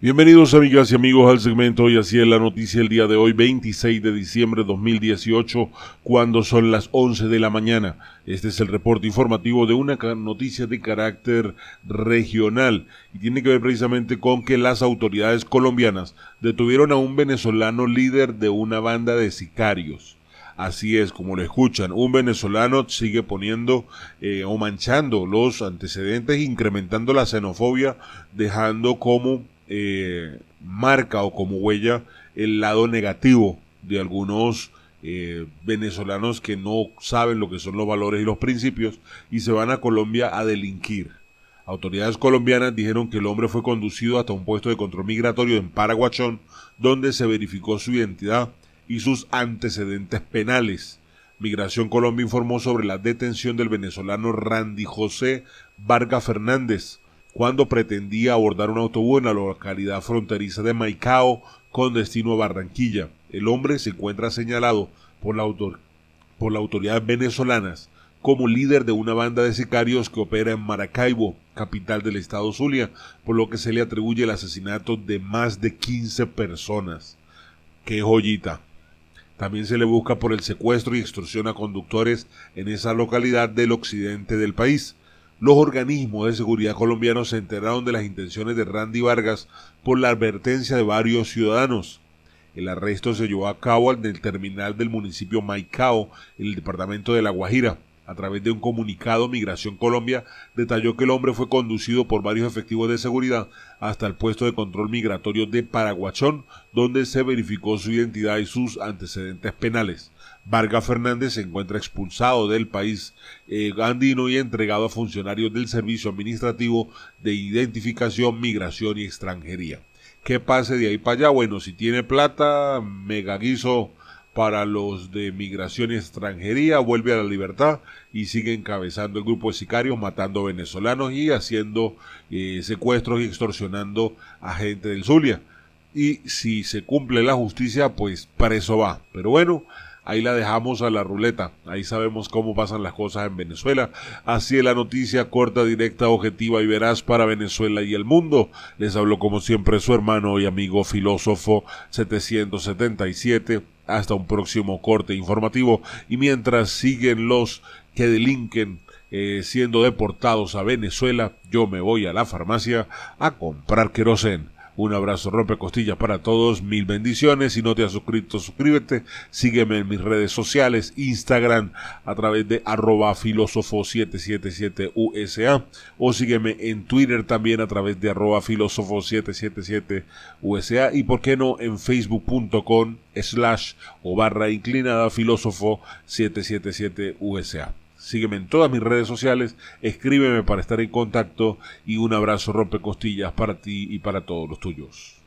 Bienvenidos amigas y amigos al segmento y así es la noticia el día de hoy 26 de diciembre de 2018 cuando son las 11 de la mañana. Este es el reporte informativo de una noticia de carácter regional y tiene que ver precisamente con que las autoridades colombianas detuvieron a un venezolano líder de una banda de sicarios. Así es, como lo escuchan, un venezolano sigue poniendo eh, o manchando los antecedentes, incrementando la xenofobia, dejando como eh, marca o como huella el lado negativo de algunos eh, venezolanos que no saben lo que son los valores y los principios y se van a Colombia a delinquir. Autoridades colombianas dijeron que el hombre fue conducido hasta un puesto de control migratorio en Paraguachón, donde se verificó su identidad y sus antecedentes penales. Migración Colombia informó sobre la detención del venezolano Randy José Vargas Fernández, cuando pretendía abordar un autobús en la localidad fronteriza de Maicao con destino a Barranquilla. El hombre se encuentra señalado por, la por las autoridades venezolanas como líder de una banda de sicarios que opera en Maracaibo, capital del estado Zulia, por lo que se le atribuye el asesinato de más de 15 personas. ¡Qué joyita! También se le busca por el secuestro y extorsión a conductores en esa localidad del occidente del país. Los organismos de seguridad colombianos se enteraron de las intenciones de Randy Vargas por la advertencia de varios ciudadanos. El arresto se llevó a cabo en el terminal del municipio Maicao, en el departamento de La Guajira. A través de un comunicado, Migración Colombia detalló que el hombre fue conducido por varios efectivos de seguridad hasta el puesto de control migratorio de Paraguachón, donde se verificó su identidad y sus antecedentes penales. Vargas Fernández se encuentra expulsado del país eh, andino y entregado a funcionarios del Servicio Administrativo de Identificación, Migración y Extranjería. ¿Qué pase de ahí para allá? Bueno, si tiene plata, mega guiso para los de migración y extranjería, vuelve a la libertad y sigue encabezando el grupo de sicarios, matando venezolanos y haciendo eh, secuestros y extorsionando a gente del Zulia. Y si se cumple la justicia, pues para eso va. Pero bueno, ahí la dejamos a la ruleta. Ahí sabemos cómo pasan las cosas en Venezuela. Así es la noticia corta, directa, objetiva y veraz para Venezuela y el mundo. Les hablo como siempre su hermano y amigo filósofo 777. Hasta un próximo corte informativo. Y mientras siguen los que delinquen eh, siendo deportados a Venezuela, yo me voy a la farmacia a comprar querosén. Un abrazo rompe costillas para todos, mil bendiciones. Si no te has suscrito, suscríbete. Sígueme en mis redes sociales, Instagram a través de arroba filósofo777usa o sígueme en Twitter también a través de arroba filósofo777usa y por qué no en facebook.com slash o barra inclinada filósofo777usa sígueme en todas mis redes sociales, escríbeme para estar en contacto y un abrazo rompe costillas para ti y para todos los tuyos.